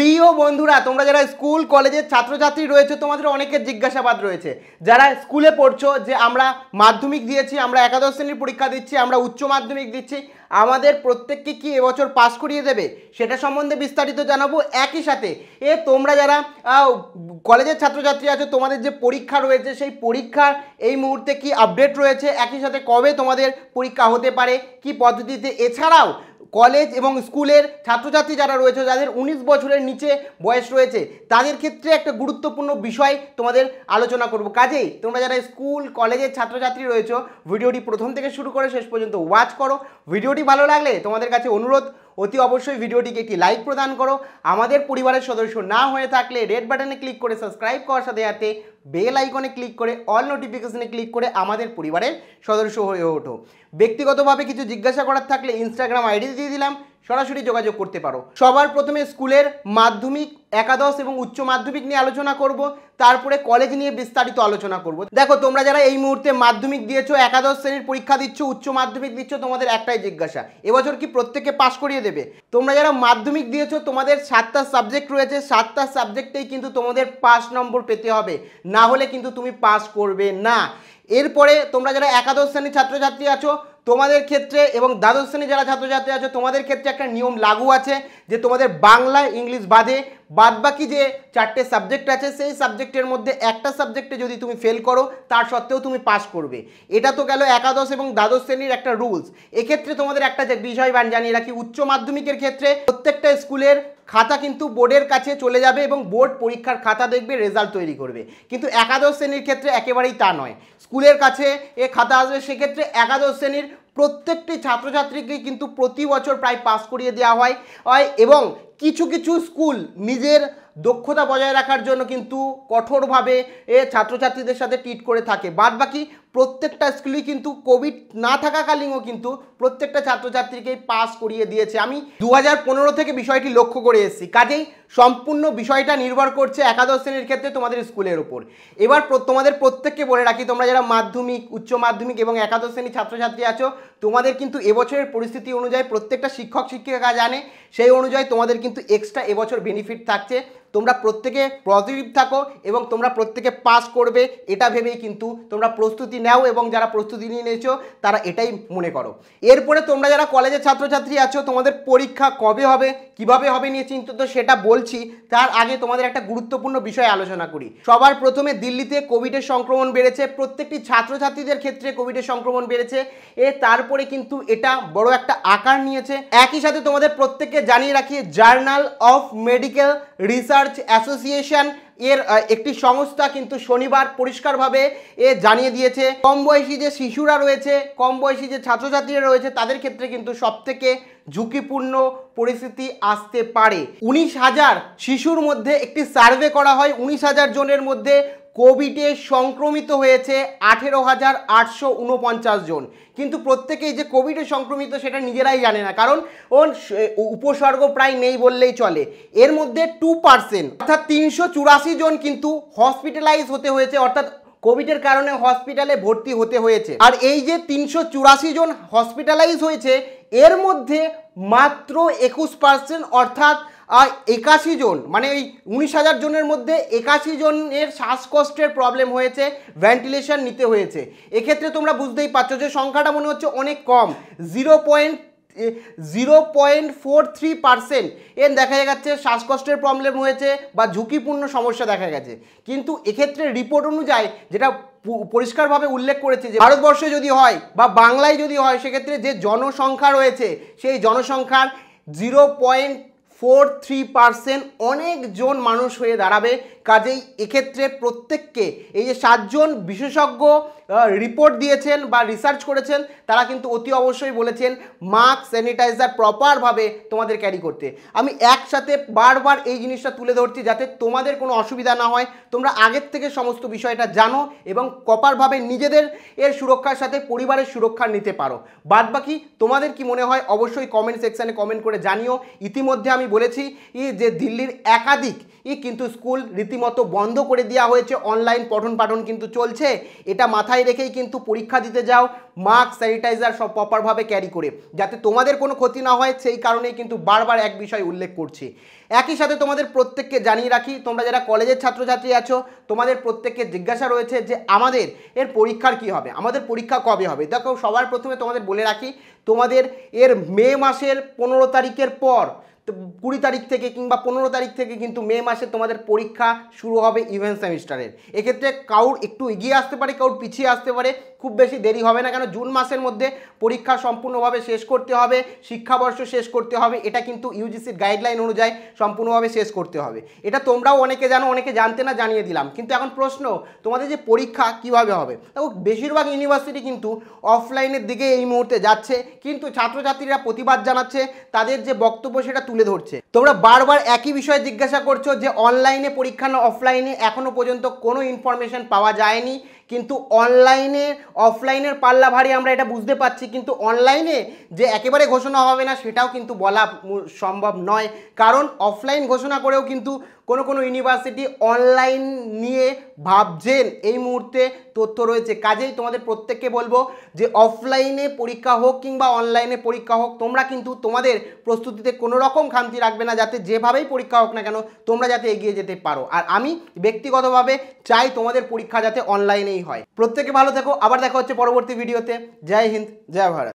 প্রিয় বন্ধুরা তোমরা যারা স্কুল কলেজের ছাত্রছাত্রী রয়েছে তোমাদের অনেকের জিজ্ঞাসাবাদ রয়েছে যারা স্কুলে পড়ছো যে আমরা মাধ্যমিক দিয়েছি আমরা একাদশ শ্রেণীর পরীক্ষা দিচ্ছি আমরা উচ্চ মাধ্যমিক দিচ্ছি আমাদের প্রত্যেককে কি এবছর পাস করিয়ে দেবে সেটা সম্বন্ধে বিস্তারিত জানাবো একই সাথে এ তোমরা যারা কলেজের ছাত্রছাত্রী আছো তোমাদের যে পরীক্ষা রয়েছে সেই পরীক্ষার এই মুহূর্তে কি আপডেট রয়েছে একই সাথে কবে তোমাদের পরীক্ষা হতে পারে কি পদ্ধতিতে এছাড়াও কলেজ এবং স্কুলের ছাত্রছাত্রী যারা রয়েছে যাদের ১৯ বছরের নিচে বয়স রয়েছে তাদের ক্ষেত্রে একটা গুরুত্বপূর্ণ বিষয় তোমাদের আলোচনা করব কাজেই তোমরা যারা স্কুল কলেজের ছাত্রছাত্রী রয়েছে ভিডিওটি প্রথম থেকে শুরু করে শেষ পর্যন্ত ওয়াচ করো ভিডিওটি ভালো লাগলে তোমাদের কাছে অনুরোধ অতি অবশ্যই ভিডিওটিকে একটি লাইক প্রদান করো আমাদের পরিবারের সদস্য না হয়ে থাকলে রেড বাটনে ক্লিক করে সাবস্ক্রাইব করার সাথে সাথে বেল আইকনে ক্লিক করে অল নোটিফিকেশনে ক্লিক করে আমাদের পরিবারের সদস্য হয়ে ওঠো ব্যক্তিগতভাবে কিছু জিজ্ঞাসা করার থাকলে ইনস্টাগ্রাম আইডি দিয়ে দিলাম সরাসরি যোগাযোগ করতে পারো সবার প্রথমে স্কুলের মাধ্যমিক একাদশ এবং উচ্চ মাধ্যমিক নিয়ে আলোচনা করব তারপরে কলেজ নিয়ে বিস্তারিত আলোচনা করব দেখো তোমরা যারা এই মুহূর্তে মাধ্যমিক দিয়েছো একাদশ শ্রেণীর পরীক্ষা দিচ্ছ উচ্চ মাধ্যমিক দিচ্ছ তোমাদের একটাই জিজ্ঞাসা এবছর কি প্রত্যেককে পাশ করিয়ে দেবে তোমরা যারা মাধ্যমিক দিয়েছো তোমাদের সাতটা সাবজেক্ট রয়েছে সাতটা সাবজেক্টেই কিন্তু তোমাদের পাস নম্বর পেতে হবে না হলে কিন্তু তুমি পাস করবে না এরপরে তোমরা যারা একাদশ শ্রেণীর ছাত্রছাত্রী আছো তোমাদের ক্ষেত্রে এবং দ্বাদশ শ্রেণী যারা ছাত্রছাত্রী আছো তোমাদের ক্ষেত্রে একটা নিয়ম লাগু আছে যে তোমাদের বাংলা ইংলিশ বাদে বাদ বাকি যে চারটে সাবজেক্ট আছে সেই সাবজেক্টের মধ্যে একটা সাবজেক্টে যদি তুমি ফেল করো তার সত্ত্বেও তুমি পাস করবে এটা তো গেল একাদশ এবং দ্বাদশ শ্রেণীর একটা রুলস এক্ষেত্রে তোমাদের একটা যে বিষয় বান জানিয়ে রাখি উচ্চ মাধ্যমিকের ক্ষেত্রে প্রত্যেকটা স্কুলের খাতা কিন্তু বোর্ডের কাছে চলে যাবে এবং বোর্ড পরীক্ষার খাতা দেখবে রেজাল্ট তৈরি করবে কিন্তু একাদশ শ্রেণীর ক্ষেত্রে একেবারেই তা নয় স্কুলের কাছে এ খাতা আসবে সেক্ষেত্রে একাদশ শ্রেণীর প্রত্যেকটি ছাত্রছাত্রীকে কিন্তু প্রতি বছর প্রায় পাস করিয়ে দেওয়া হয় এবং কিছু কিছু স্কুল নিজের দক্ষতা বজায় রাখার জন্য কিন্তু কঠোরভাবে এ ছাত্রছাত্রীদের সাথে ট্রিট করে থাকে বাদ বাকি প্রত্যেকটা স্কুলই কিন্তু কোভিড না থাকাকালীনও কিন্তু প্রত্যেকটা ছাত্রছাত্রীকেই পাস করিয়ে দিয়েছে আমি দু থেকে বিষয়টি লক্ষ্য করে এসেছি কাজেই সম্পূর্ণ বিষয়টা নির্ভর করছে একাদশ শ্রেণীর ক্ষেত্রে তোমাদের স্কুলের ওপর এবার তোমাদের প্রত্যেককে বলে রাখি তোমরা যারা মাধ্যমিক উচ্চ মাধ্যমিক এবং একাদশ শ্রেণীর ছাত্রছাত্রী আছো তোমাদের কিন্তু এবছরের পরিস্থিতি অনুযায়ী প্রত্যেকটা শিক্ষক শিক্ষিকা জানে সেই অনুযায়ী তোমাদের কিন্তু এক্সট্রা এবছর বেনিফিট থাকছে তোমরা প্রত্যেকে পজিটিভ থাকো এবং তোমরা প্রত্যেকে পাস করবে এটা ভেবেই কিন্তু তোমরা প্রস্তুতি নাও এবং যারা প্রস্তুতি নিয়ে নিয়েছো তারা এটাই মনে করো এরপরে তোমরা যারা কলেজের ছাত্রছাত্রী আছো তোমাদের পরীক্ষা কবে হবে কিভাবে হবে নিয়ে চিন্তিত সেটা বলছি তার আগে তোমাদের একটা গুরুত্বপূর্ণ বিষয় আলোচনা করি সবার প্রথমে দিল্লিতে কোভিডের সংক্রমণ বেড়েছে প্রত্যেকটি ছাত্রছাত্রীদের ক্ষেত্রে কোভিডের সংক্রমণ বেড়েছে এ তারপরে কিন্তু এটা বড় একটা আকার নিয়েছে একই সাথে তোমাদের প্রত্যেককে জানিয়ে রাখি journal of medical research research association এর একটি সংস্থা কিন্তু শনিবার পরিষ্কারভাবে এ জানিয়ে দিয়েছে কম বয়সী যে শিশুরা রয়েছে কম বয়সী যে ছাত্রছাত্রীরা রয়েছে তাদের ক্ষেত্রে কিন্তু সবথেকে ঝুঁকিপূর্ণ পরিস্থিতি আসতে পারে উনিশ হাজার শিশুর মধ্যে একটি সার্ভে করা হয় উনিশ হাজার জনের মধ্যে কোভিডে সংক্রমিত হয়েছে আঠেরো হাজার আটশো উনপঞ্চাশ জন কিন্তু প্রত্যেকেই যে কোভিডে সংক্রমিত সেটা নিজেরাই জানে না কারণ ওর উপসর্গ প্রায় নেই বললেই চলে এর মধ্যে টু পার্সেন্ট অর্থাৎ তিনশো চুরাশি জন কিন্তু হসপিটালাইজ হতে হয়েছে অর্থাৎ কোভিডের কারণে হসপিটালে ভর্তি হতে হয়েছে আর এই যে তিনশো চুরাশি জন হসপিটালাইজ হয়েছে এর মধ্যে মাত্র একুশ পার্সেন্ট অর্থাৎ একাশি জন মানে ওই উনিশ হাজার জনের মধ্যে একাশি জনের শ্বাসকষ্টের প্রবলেম হয়েছে ভেন্টিলেশন নিতে হয়েছে এক্ষেত্রে তোমরা বুঝতেই পারছো যে সংখ্যাটা মনে হচ্ছে অনেক কম zero point zero point four three percent এর দেখা যাচ্ছে শ্বাসকষ্টের প্রবলেম হয়েছে বা ঝুঁকিপূর্ণ সমস্যা দেখা গেছে কিন্তু এক্ষেত্রে রিপোর্ট অনুযায়ী যেটা পরিষ্কারভাবে উল্লেখ করেছে যে ভারতবর্ষে যদি হয় বা বাংলায় যদি হয় সেক্ষেত্রে যে জনসংখ্যা রয়েছে সেই জনসংখ্যার zero point four three percent অনেকজন মানুষ হয়ে দাঁড়াবে কাজেই এক্ষেত্রে প্রত্যেককে এই যে সাতজন বিশেষজ্ঞ রিপোর্ট দিয়েছেন বা রিসার্চ করেছেন তারা কিন্তু অতি অবশ্যই বলেছেন মাস্ক স্যানিটাইজার প্রপারভাবে তোমাদের ক্যারি করতে আমি একসাথে বারবার এই জিনিসটা তুলে ধরছি যাতে তোমাদের কোনো অসুবিধা না হয় তোমরা আগের থেকে সমস্ত বিষয়টা জানো এবং কপারভাবে নিজেদের এর সুরক্ষার সাথে পরিবারের সুরক্ষা নিতে পারো বাদ বাকি তোমাদের কি মনে হয় অবশ্যই কমেন্ট সেকশানে কমেন্ট করে জানিও ইতিমধ্যে আমি বলেছি যে দিল্লির একাধিক ই কিন্তু স্কুল রীতিমতো বন্ধ করে দেওয়া হয়েছে অনলাইন পঠন পাঠন কিন্তু চলছে এটা মাথায় মাথায় রেখেই কিন্তু পরীক্ষা দিতে যাও মাস্ক স্যানিটাইজার সব প্রপারভাবে ক্যারি করে যাতে তোমাদের কোনো ক্ষতি না হয় সেই কারণেই কিন্তু বারবার এক বিষয় উল্লেখ করছি একই সাথে তোমাদের প্রত্যেককে জানিয়ে রাখি তোমরা যারা কলেজের ছাত্রছাত্রী আছো তোমাদের প্রত্যেককে জিজ্ঞাসা রয়েছে যে আমাদের এর পরীক্ষার কি হবে আমাদের পরীক্ষা কবে হবে দেখো সবার প্রথমে তোমাদের বলে রাখি তোমাদের এর মে মাসের পনেরো তারিখের পর কুড়ি তারিখ থেকে কিংবা পনেরো তারিখ থেকে কিন্তু মে মাসে তোমাদের পরীক্ষা শুরু হবে ইভেন সেমিস্টারের এক্ষেত্রে কাউর একটু এগিয়ে আসতে পারে কাউর পিছিয়ে আসতে পারে খুব বেশি দেরি হবে না কেন জুন মাসের মধ্যে পরীক্ষা সম্পূর্ণভাবে শেষ করতে হবে শিক্ষাবর্ষ শেষ করতে হবে এটা কিন্তু ইউজিসির গাইডলাইন অনুযায়ী সম্পূর্ণভাবে শেষ করতে হবে এটা তোমরাও অনেকে জানো অনেকে জানতে না জানিয়ে দিলাম কিন্তু এখন প্রশ্ন তোমাদের যে পরীক্ষা কিভাবে হবে দেখো বেশিরভাগ ইউনিভার্সিটি কিন্তু অফলাইনের দিকে এই মুহূর্তে যাচ্ছে কিন্তু ছাত্রছাত্রীরা প্রতিবাদ জানাচ্ছে তাদের যে বক্তব্য সেটা তুলে ধরছে তোমরা বারবার একই বিষয়ে জিজ্ঞাসা করছো যে অনলাইনে পরীক্ষা না অফলাইনে এখনও পর্যন্ত কোনো ইনফরমেশন পাওয়া যায়নি কিন্তু অনলাইনে অফলাইনের পাল্লা ভারী আমরা এটা বুঝতে পারছি কিন্তু অনলাইনে যে একেবারে ঘোষণা হবে না সেটাও কিন্তু বলা সম্ভব নয় কারণ অফলাইন ঘোষণা করেও কিন্তু কোনো কোনো ইউনিভার্সিটি অনলাইন নিয়ে ভাবছেন এই মুহূর্তে তথ্য রয়েছে কাজেই তোমাদের প্রত্যেককে বলবো যে অফলাইনে পরীক্ষা হোক কিংবা অনলাইনে পরীক্ষা হোক তোমরা কিন্তু তোমাদের প্রস্তুতিতে কোনো রকম খামতি রাখবে না যাতে যেভাবেই পরীক্ষা হোক না কেন তোমরা যাতে এগিয়ে যেতে পারো আর আমি ব্যক্তিগতভাবে চাই তোমাদের পরীক্ষা যাতে অনলাইনেই হয় প্রত্যেকে ভালো থেকো আবার দেখা হচ্ছে পরবর্তী ভিডিওতে জয় হিন্দ জয় ভারত